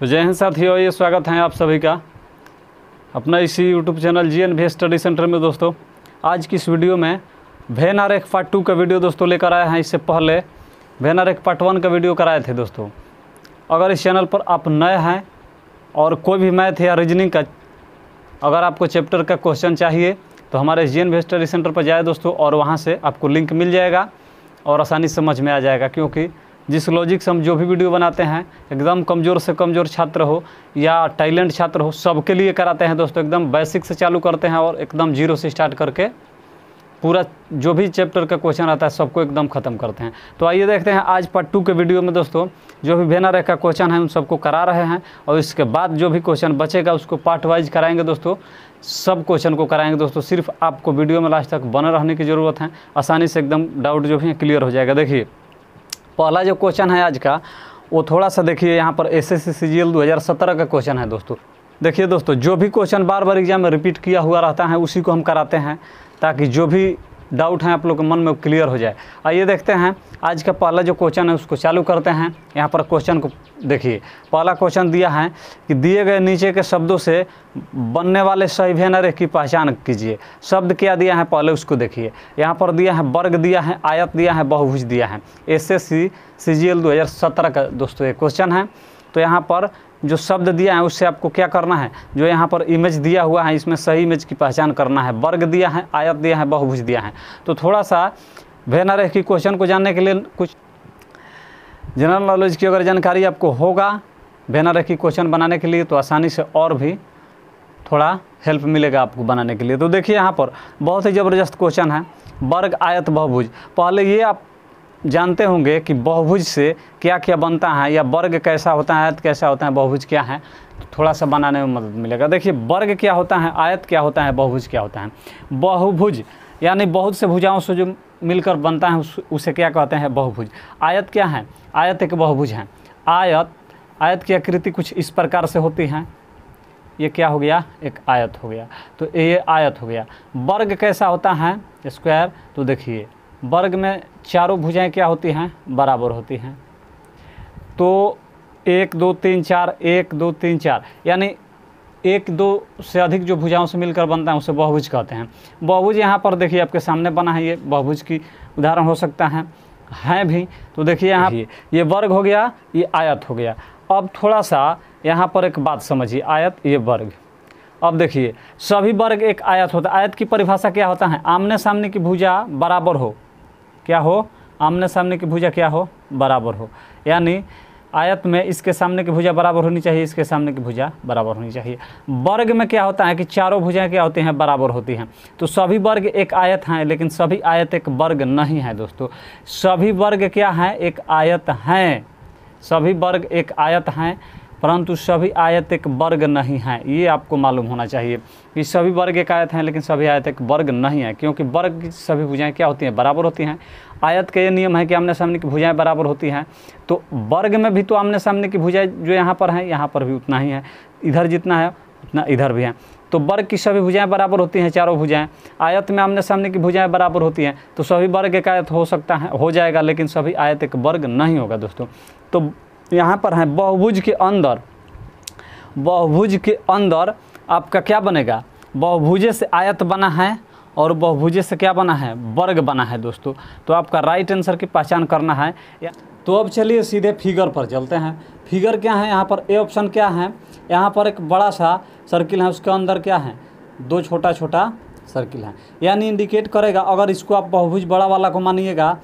तो जय हिंद साथियों ये स्वागत है आप सभी का अपना इसी यूट्यूब चैनल जी एन भी स्टडी सेंटर में दोस्तों आज की इस वीडियो में वेन आर पार्ट टू का वीडियो दोस्तों लेकर आए हैं इससे पहले वेन आर पार्ट वन का वीडियो कराए थे दोस्तों अगर इस चैनल पर आप नए हैं और कोई भी मैथ या रीजनिंग का अगर आपको चैप्टर का क्वेश्चन चाहिए तो हमारे जी एन स्टडी सेंटर पर जाए दोस्तों और वहाँ से आपको लिंक मिल जाएगा और आसानी समझ में आ जाएगा क्योंकि जिस लॉजिक से हम जो भी वीडियो बनाते हैं एकदम कमज़ोर से कमज़ोर छात्र हो या टैलेंट छात्र हो सबके लिए कराते हैं दोस्तों एकदम बेसिक से चालू करते हैं और एकदम जीरो से स्टार्ट करके पूरा जो भी चैप्टर का क्वेश्चन आता है सबको एकदम ख़त्म करते हैं तो आइए देखते हैं आज पार्ट टू के वीडियो में दोस्तों जो भी भेना रह का क्वेश्चन है उन सबको करा रहे हैं और इसके बाद जो भी क्वेश्चन बचेगा उसको पार्ट वाइज कराएंगे दोस्तों सब क्वेश्चन को कराएंगे दोस्तों सिर्फ आपको वीडियो में लास्ट तक बने रहने की ज़रूरत है आसानी से एकदम डाउट जो भी है क्लियर हो जाएगा देखिए पहला जो क्वेश्चन है आज का वो थोड़ा सा देखिए यहाँ पर S S C G L दो हज़ार सत्रह का क्वेश्चन है दोस्तों देखिए दोस्तों जो भी क्वेश्चन बार बार एग्जाम में रिपीट किया हुआ रहता है उसी को हम कराते हैं ताकि जो भी डाउट हैं आप लोग के मन में क्लियर हो जाए आइए देखते हैं आज का पहला जो क्वेश्चन है उसको चालू करते हैं यहाँ पर क्वेश्चन को देखिए पहला क्वेश्चन दिया है कि दिए गए नीचे के शब्दों से बनने वाले सही भेनर की पहचान कीजिए शब्द क्या दिया है पहले उसको देखिए यहाँ पर दिया है वर्ग दिया है आयत दिया है बहुभुज दिया है S S C C G L दो हज़ार सत्रह का दोस्तों ये क्वेश्चन है तो यहाँ पर जो शब्द दिया है उससे आपको क्या करना है जो यहाँ पर इमेज दिया हुआ है इसमें सही इमेज की पहचान करना है वर्ग दिया है आयत दिया है बहुभुज दिया है तो थोड़ा सा भेनारेह की क्वेश्चन को जानने के लिए कुछ जनरल नॉलेज की अगर जानकारी आपको होगा भेनारेह की क्वेश्चन बनाने के लिए तो आसानी से और भी थोड़ा हेल्प मिलेगा आपको बनाने के लिए तो देखिए यहाँ पर बहुत ही ज़बरदस्त क्वेश्चन है वर्ग आयत बहुभुज पहले ये आप जानते होंगे कि बहुभुज से क्या क्या बनता है या वर्ग कैसा होता है आयत कैसा होता है बहुभुज क्या है तो थोड़ा सा बनाने में मदद मिलेगा देखिए वर्ग क्या होता है आयत क्या होता है बहुभुज क्या होता है बहुभुज यानी बहुत से भुजाओं से जो मिलकर बनता है उस, उसे क्या कहते हैं बहुभुज आयत क्या है आयत एक बहुभुज है आयत आयत की आकृति कुछ इस प्रकार से होती है ये क्या हो गया एक आयत हो गया तो ये आयत हो गया वर्ग कैसा होता है स्क्वायर तो देखिए वर्ग में चारों भुजाएं क्या होती हैं बराबर होती हैं तो एक दो तीन चार एक दो तीन चार यानी एक दो से अधिक जो भुजाओं से मिलकर बनता है उसे बहुभुज कहते हैं बहुभुज यहाँ पर देखिए आपके सामने बना है ये बहुभुज की उदाहरण हो सकता है हैं भी तो देखिए यहाँ ये वर्ग हो गया ये आयत हो गया अब थोड़ा सा यहाँ पर एक बात समझिए आयत ये वर्ग अब देखिए सभी वर्ग एक आयत होता है आयत की परिभाषा क्या होता है आमने सामने की भुजा बराबर हो क्या हो आमने सामने की भुजा क्या हो बराबर हो यानी आयत में इसके सामने की भुजा बराबर होनी चाहिए इसके सामने की भुजा बराबर होनी चाहिए वर्ग में क्या होता है कि चारों भुजाएं क्या होती हैं बराबर होती हैं तो सभी वर्ग एक आयत हैं लेकिन सभी आयत एक वर्ग नहीं है दोस्तों सभी वर्ग क्या हैं एक आयत हैं सभी वर्ग एक आयत हैं परंतु सभी आयत एक वर्ग नहीं हैं ये आपको मालूम होना चाहिए कि सभी वर्ग एक आयत हैं लेकिन सभी आयत एक वर्ग नहीं है क्योंकि वर्ग की सभी भुजाएं क्या होती हैं बराबर होती हैं आयत का ये नियम है कि आमने सामने की भुजाएं बराबर होती हैं तो वर्ग में भी तो आमने सामने की भुजाएं जो यहाँ पर हैं यहाँ पर भी उतना ही है इधर जितना है उतना इधर भी है तो वर्ग की सभी भुजाएँ बराबर होती हैं चारों भुजाएँ आयत में आमने सामने की भुजाएँ बराबर होती हैं तो सभी वर्ग एक आयत हो सकता है हो जाएगा लेकिन सभी आयत एक वर्ग नहीं होगा दोस्तों तो यहाँ पर है बहुभुज के अंदर बहुभुज के अंदर आपका क्या बनेगा बहुभुजे से आयत बना है और बहुभुजे से क्या बना है वर्ग बना है दोस्तों तो आपका राइट आंसर की पहचान करना है तो अब चलिए सीधे फिगर पर चलते हैं फिगर क्या है यहाँ पर ए ऑप्शन क्या है यहाँ पर एक बड़ा सा सर्किल है उसके अंदर क्या है दो छोटा छोटा सर्किल है यानी इंडिकेट करेगा अगर इसको आप बहुभुज बड़ा वाला को मानिएगा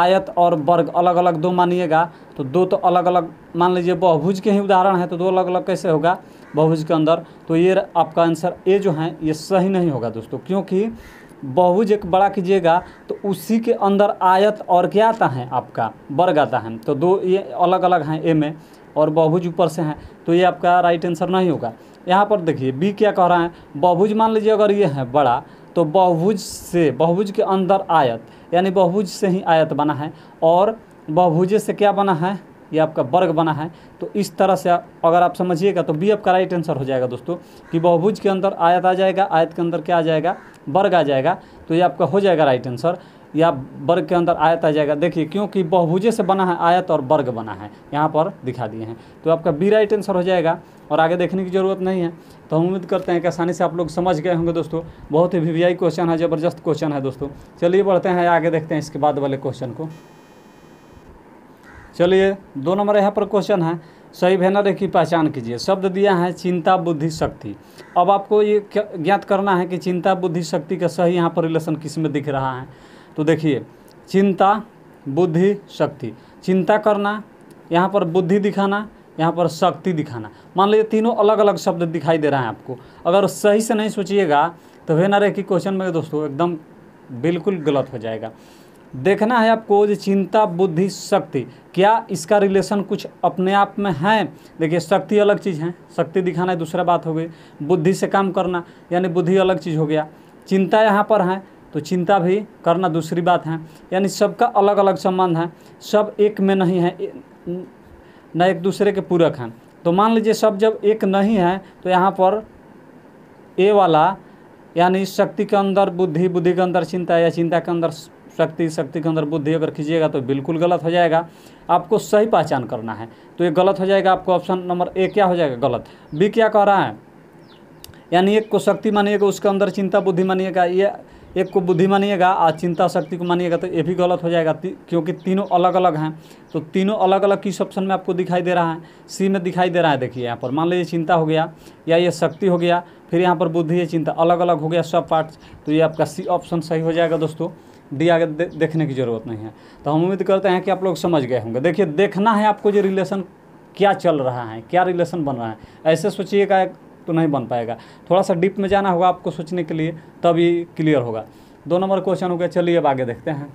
आयत और वर्ग अलग अलग दो मानिएगा तो दो तो अलग अलग मान लीजिए बहुभुज के ही उदाहरण है तो दो अलग अलग कैसे होगा बहुभुज के अंदर तो ये आपका आंसर ए जो है ये सही नहीं होगा दोस्तों क्योंकि बहुभुज एक बड़ा कीजिएगा तो उसी के अंदर आयत और क्या आता है आपका वर्ग आता है तो दो ये अलग अलग हैं ए में और बहुभुज ऊपर से हैं तो ये आपका राइट आंसर नहीं होगा यहाँ पर देखिए बी क्या कह रहा है बहुभुज मान लीजिए अगर ये है बड़ा तो बहुभुज से बहुभुज के अंदर आयत यानी बहुभुज से ही आयत बना है और बहुभुजे से क्या बना है ये आपका वर्ग बना है तो इस तरह से अगर आप समझिएगा तो बी आपका राइट आंसर हो जाएगा दोस्तों कि बहुभुज के अंदर आयत आ जाएगा आयत के अंदर क्या आ जाएगा वर्ग आ जाएगा तो ये आपका हो जाएगा राइट आंसर या वर्ग के अंदर आयत आ जाएगा देखिए क्योंकि बहुभुजे से बना है आयत और वर्ग बना है यहाँ पर दिखा दिए हैं तो आपका बी राइट आंसर हो जाएगा और आगे देखने की ज़रूरत नहीं है तो हम उम्मीद करते हैं कि आसानी से आप लोग समझ गए होंगे दोस्तों बहुत ही वी वी क्वेश्चन है ज़बरदस्त क्वेश्चन है दोस्तों चलिए बढ़ते हैं आगे देखते हैं इसके बाद वाले क्वेश्चन को चलिए दो नंबर यहाँ पर क्वेश्चन है सही बैनर की पहचान कीजिए शब्द दिया है चिंता बुद्धि शक्ति अब आपको ये ज्ञात करना है कि चिंता बुद्धि शक्ति का सही यहाँ पर रिलेशन किस में दिख रहा है तो देखिए चिंता बुद्धि शक्ति चिंता करना यहाँ पर बुद्धि दिखाना यहाँ पर शक्ति दिखाना मान लीजिए तीनों अलग अलग शब्द दिखाई दे रहा है आपको अगर सही से नहीं सोचिएगा तो वे ना रहे कि क्वेश्चन में दोस्तों एकदम बिल्कुल गलत हो जाएगा देखना है आपको जो चिंता बुद्धि शक्ति क्या इसका रिलेशन कुछ अपने आप में है देखिए शक्ति अलग चीज़ है शक्ति दिखाना है दूसरा बात हो गई बुद्धि से काम करना यानी बुद्धि अलग चीज़ हो गया चिंता यहाँ पर है तो चिंता भी करना दूसरी बात है यानी सबका अलग अलग संबंध है सब एक में नहीं है न एक दूसरे के पूरक हैं तो मान लीजिए सब जब एक नहीं है तो यहाँ पर ए वाला यानी शक्ति के अंदर बुद्धि बुद्धि के अंदर चिंता या चिंता के अंदर शक्ति शक्ति के अंदर बुद्धि अगर खींचिएगा तो बिल्कुल गलत हो जाएगा आपको सही पहचान करना है तो ये गलत हो जाएगा आपको ऑप्शन नंबर ए क्या हो जाएगा गलत बी क्या कह रहा है यानी एक को शक्ति मानिएगा उसके अंदर चिंता बुद्धि मानिएगा ये एक को बुद्धि मानिएगा और चिंता शक्ति को मानिएगा तो ये भी गलत हो जाएगा ती, क्योंकि तीनों अलग अलग हैं तो तीनों अलग अलग किस ऑप्शन में आपको दिखाई दे रहा है सी में दिखाई दे रहा है देखिए यहाँ पर मान लीजिए चिंता हो गया या ये शक्ति हो गया फिर यहाँ पर बुद्धि या चिंता अलग अलग हो गया सब पार्ट्स तो ये आपका सी ऑप्शन सही हो जाएगा दोस्तों डी आगे देखने की ज़रूरत नहीं है तो हम उम्मीद करते हैं कि आप लोग समझ गए होंगे देखिए देखना है आपको जो रिलेशन क्या चल रहा है क्या रिलेशन बन रहा है ऐसे सोचिएगा तो नहीं बन पाएगा थोड़ा सा डीप में जाना होगा आपको सोचने के लिए तभी क्लियर होगा दो नंबर क्वेश्चन हो गया चलिए अब आगे देखते हैं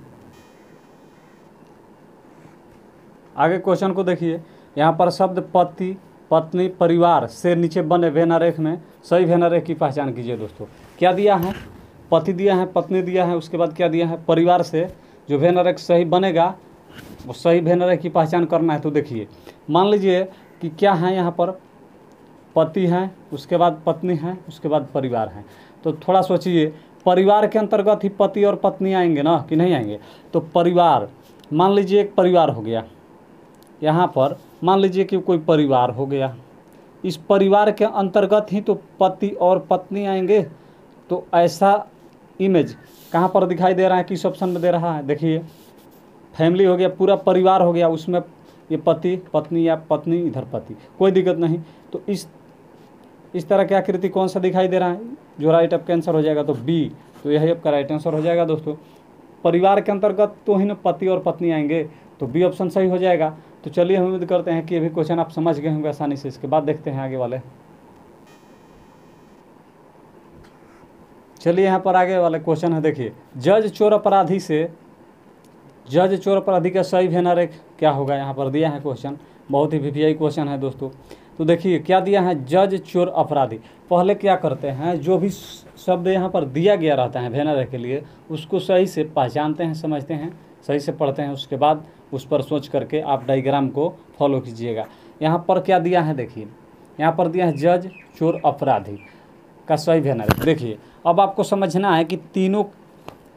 आगे क्वेश्चन को देखिए यहाँ पर शब्द पति पत्नी परिवार से नीचे बने भेनारेख में सही भेनारेख की पहचान कीजिए दोस्तों क्या दिया है पति दिया है पत्नी दिया है उसके बाद क्या दिया है परिवार से जो भेनारेख सही बनेगा वो सही भेनारेख की पहचान करना है तो देखिए मान लीजिए कि क्या है यहाँ पर पति हैं उसके बाद पत्नी हैं उसके बाद परिवार हैं तो थोड़ा सोचिए परिवार के अंतर्गत ही पति और पत्नी आएंगे ना कि नहीं आएंगे तो परिवार मान लीजिए एक परिवार हो गया यहाँ पर मान लीजिए कि कोई परिवार हो गया इस परिवार के अंतर्गत ही तो पति और पत्नी आएंगे तो ऐसा इमेज कहाँ पर दिखाई दे रहा है किस ऑप्शन में दे रहा है देखिए फैमिली हो गया पूरा परिवार हो गया उसमें ये पति पत्नी या पत्नी इधर पति कोई दिक्कत नहीं तो इस इस तरह की आकृति कौन सा दिखाई दे रहा है जो राइट आपका आंसर हो जाएगा तो बी तो यही आपका राइट आंसर हो जाएगा दोस्तों परिवार के अंतर्गत तो ही ना पति और पत्नी आएंगे तो बी ऑप्शन सही हो जाएगा तो चलिए हम उम्मीद करते हैं कि अभी क्वेश्चन आप समझ गए होंगे आसानी से इसके बाद देखते हैं आगे वाले चलिए यहाँ पर आगे वाले क्वेश्चन है देखिए जज चोर अपराधी से जज चोर अपराधी का सही भेनर एक क्या होगा यहाँ पर दिया है क्वेश्चन बहुत ही वी क्वेश्चन है दोस्तों तो देखिए क्या दिया है जज चोर अपराधी पहले क्या करते हैं जो भी शब्द यहाँ पर दिया गया रहता है भेनर के लिए उसको सही से पहचानते हैं समझते हैं सही से पढ़ते हैं उसके बाद उस पर सोच करके आप डाइग्राम को फॉलो कीजिएगा यहाँ पर क्या दिया है देखिए यहाँ पर दिया है जज चोर अपराधी का सही भेनर देखिए अब आपको समझना है कि तीनों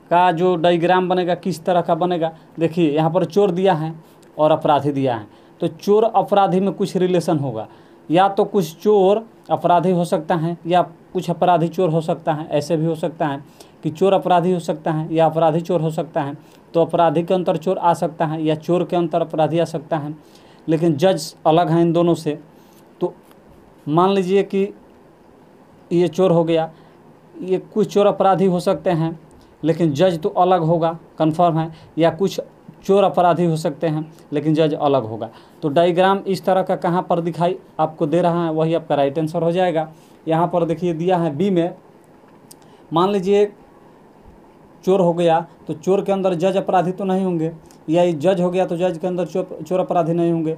का जो डाइग्राम बनेगा किस तरह का बनेगा देखिए यहाँ पर चोर दिया है और अपराधी दिया है तो चोर अपराधी में कुछ रिलेशन होगा या तो कुछ चोर अपराधी हो सकता है या कुछ अपराधी चोर हो सकता है ऐसे भी हो सकता है कि चोर अपराधी हो सकता है या अपराधी चोर हो सकता है तो अपराधी के अंतर चोर आ सकता है या चोर के अंतर अपराधी आ सकता है लेकिन जज अलग हैं इन दोनों से तो मान लीजिए कि ये चोर हो गया ये कुछ चोर अपराधी हो सकते हैं लेकिन जज तो अलग होगा कन्फर्म है या कुछ चोर अपराधी हो सकते हैं लेकिन जज अलग होगा तो डाइग्राम इस तरह का कहाँ पर दिखाई आपको दे रहा है वही आपका राइट आंसर हो जाएगा यहाँ पर देखिए दिया है बी में मान लीजिए चोर हो गया तो चोर के अंदर जज अपराधी तो नहीं होंगे या जज हो गया तो जज के अंदर चोर चोर अपराधी नहीं होंगे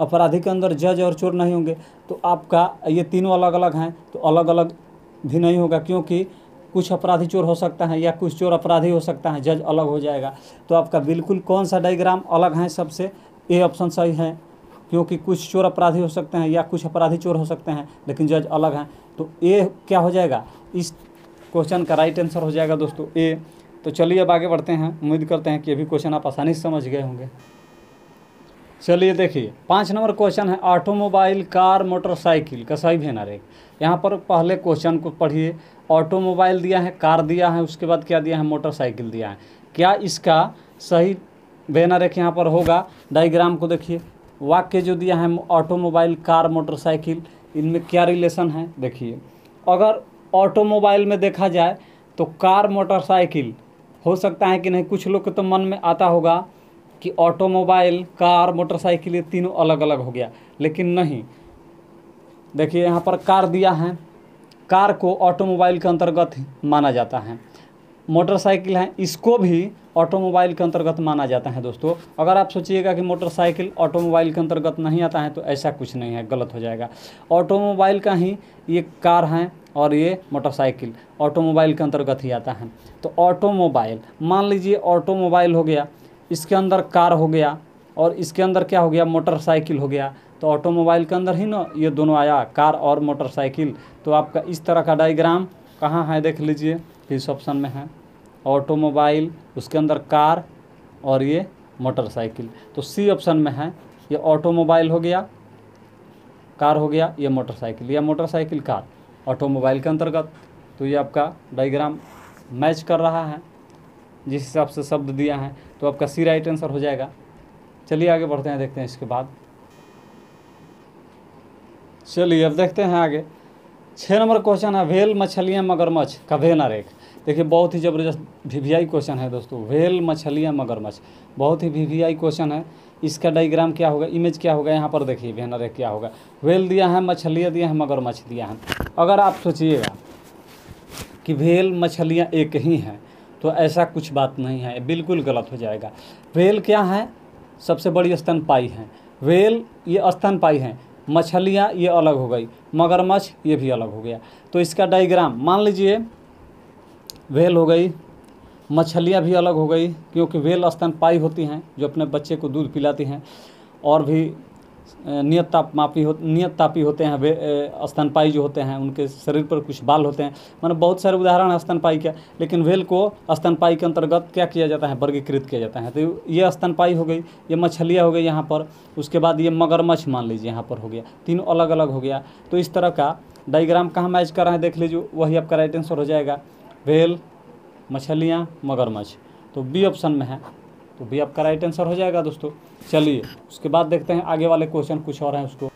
अपराधी के अंदर जज और चोर नहीं होंगे तो आपका ये तीनों अलग अलग हैं तो अलग अलग भी नहीं होगा क्योंकि कुछ अपराधी चोर हो सकता है या कुछ चोर अपराधी हो सकता है जज अलग हो जाएगा तो आपका बिल्कुल कौन सा डायग्राम अलग है सबसे ए ऑप्शन सही है क्योंकि कुछ चोर अपराधी हो सकते हैं या कुछ अपराधी चोर हो सकते हैं लेकिन जज अलग हैं तो ए क्या हो जाएगा इस क्वेश्चन का राइट आंसर हो जाएगा दोस्तों ए तो चलिए अब आगे बढ़ते हैं उम्मीद करते हैं कि अभी क्वेश्चन आप आसानी से समझ गए होंगे चलिए देखिए पाँच नंबर क्वेश्चन है ऑटोमोबाइल कार मोटरसाइकिल का सही भेना रेग यहाँ पर पहले क्वेश्चन को पढ़िए ऑटोमोबाइल दिया है कार दिया है उसके बाद क्या दिया है मोटरसाइकिल दिया है क्या इसका सही बैनर एक यहाँ पर होगा डाइग्राम को देखिए वाक्य जो दिया है ऑटोमोबाइल कार मोटरसाइकिल इनमें क्या रिलेशन है देखिए अगर ऑटोमोबाइल में देखा जाए तो कार मोटरसाइकिल हो सकता है कि नहीं कुछ लोग के तो मन में आता होगा कि ऑटोमोबाइल कार मोटरसाइकिल ये तीनों अलग अलग हो गया लेकिन नहीं देखिए यहाँ पर कार दिया है कार को ऑटोमोबाइल के अंतर्गत माना जाता है मोटरसाइकिल है इसको भी ऑटोमोबाइल के अंतर्गत माना जाता है दोस्तों अगर आप सोचिएगा कि मोटरसाइकिल ऑटोमोबाइल के अंतर्गत नहीं आता है तो ऐसा कुछ नहीं है गलत हो जाएगा ऑटोमोबाइल का ही ये कार है और ये मोटरसाइकिल ऑटोमोबाइल के अंतर्गत ही आता है तो ऑटोमोबाइल मान लीजिए ऑटोमोबाइल हो गया इसके अंदर कार हो गया और इसके अंदर क्या हो गया मोटरसाइकिल हो गया तो ऑटोमोबाइल के अंदर ही ना ये दोनों आया कार और मोटरसाइकिल तो आपका इस तरह का डायग्राम कहाँ है देख लीजिए इस ऑप्शन में है ऑटोमोबाइल उसके अंदर कार और ये मोटरसाइकिल तो सी ऑप्शन में है ये ऑटोमोबाइल हो गया कार हो गया ये मोटरसाइकिल या मोटरसाइकिल कार ऑटोमोबाइल के अंतर्गत तो ये आपका डायग्राम मैच कर रहा है जिस हिसाब से शब्द दिया है तो आपका सी राइट आंसर हो जाएगा चलिए आगे बढ़ते हैं देखते हैं इसके बाद चलिए अब देखते हैं आगे छः नंबर क्वेश्चन है वेल मछलियाँ मगरमच्छ का ना रेख देखिए बहुत ही ज़बरदस्त वीवीआई क्वेश्चन है दोस्तों व्हेल मछलियाँ मगरमच्छ बहुत ही वीवीआई क्वेश्चन है इसका डायग्राम क्या होगा इमेज क्या होगा यहाँ पर देखिए ना रेख क्या होगा वेल दिया है मछलियाँ दिया है मगरमच्छ दिया है अगर आप सोचिएगा कि वेल मछलियाँ एक ही हैं तो ऐसा कुछ बात नहीं है बिल्कुल गलत हो जाएगा वेल क्या है सबसे बड़ी स्तनपाई है व्हेल ये स्तनपाई हैं मछलियाँ ये अलग हो गई मगरमच्छ ये भी अलग हो गया तो इसका डाइग्राम मान लीजिए वेल हो गई मछलियाँ भी अलग हो गई क्योंकि वेल स्तनपाई होती हैं जो अपने बच्चे को दूध पिलाती हैं और भी नियत ताप मापी हो नियत तापी होते हैं स्तनपाई जो होते हैं उनके शरीर पर कुछ बाल होते हैं मैंने बहुत सारे उदाहरण हैं स्तनपाई के लेकिन व्हेल को स्तनपाई के अंतर्गत क्या किया जाता है वर्गीकृत किया जाता है तो ये स्तनपाई हो गई ये मछलियाँ हो गई यहाँ पर उसके बाद ये मगरमच्छ मान लीजिए यहाँ पर हो गया तीन अलग अलग हो गया तो इस तरह का डाइग्राम कहाँ मैच कर रहे हैं देख लीजिए वही आपका राइट आंसर हो जाएगा व्हेल मछलियाँ मगरमच्छ तो बी ऑप्शन में है तो भी आपका राइट आंसर हो जाएगा दोस्तों चलिए उसके बाद देखते हैं आगे वाले क्वेश्चन कुछ और हैं उसको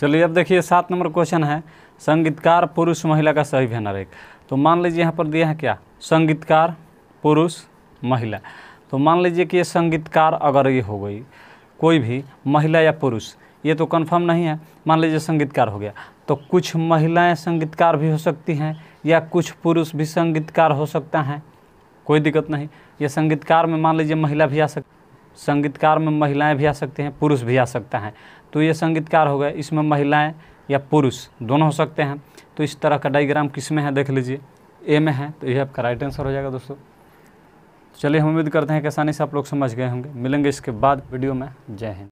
चलिए अब देखिए सात नंबर क्वेश्चन है संगीतकार पुरुष महिला का सही भेनर एक तो मान लीजिए यहाँ पर दिया है क्या संगीतकार पुरुष महिला तो मान लीजिए कि ये संगीतकार अगर ये हो गई कोई भी महिला या पुरुष ये तो कन्फर्म नहीं है मान लीजिए संगीतकार हो गया तो कुछ महिलाएं संगीतकार भी हो सकती हैं या कुछ पुरुष भी संगीतकार हो सकता है कोई दिक्कत नहीं ये संगीतकार में मान लीजिए महिला भी आ सक संगीतकार में महिलाएं भी आ सकते हैं पुरुष भी आ सकता है तो ये संगीतकार हो गए इसमें महिलाएं या पुरुष दोनों हो सकते हैं तो इस तरह का डाइग्राम किस में है देख लीजिए ए में है तो ये आपका राइट आंसर हो जाएगा दोस्तों चलिए हम उम्मीद करते हैं कि आसानी से आप लोग समझ गए होंगे मिलेंगे इसके बाद वीडियो में जय हिंद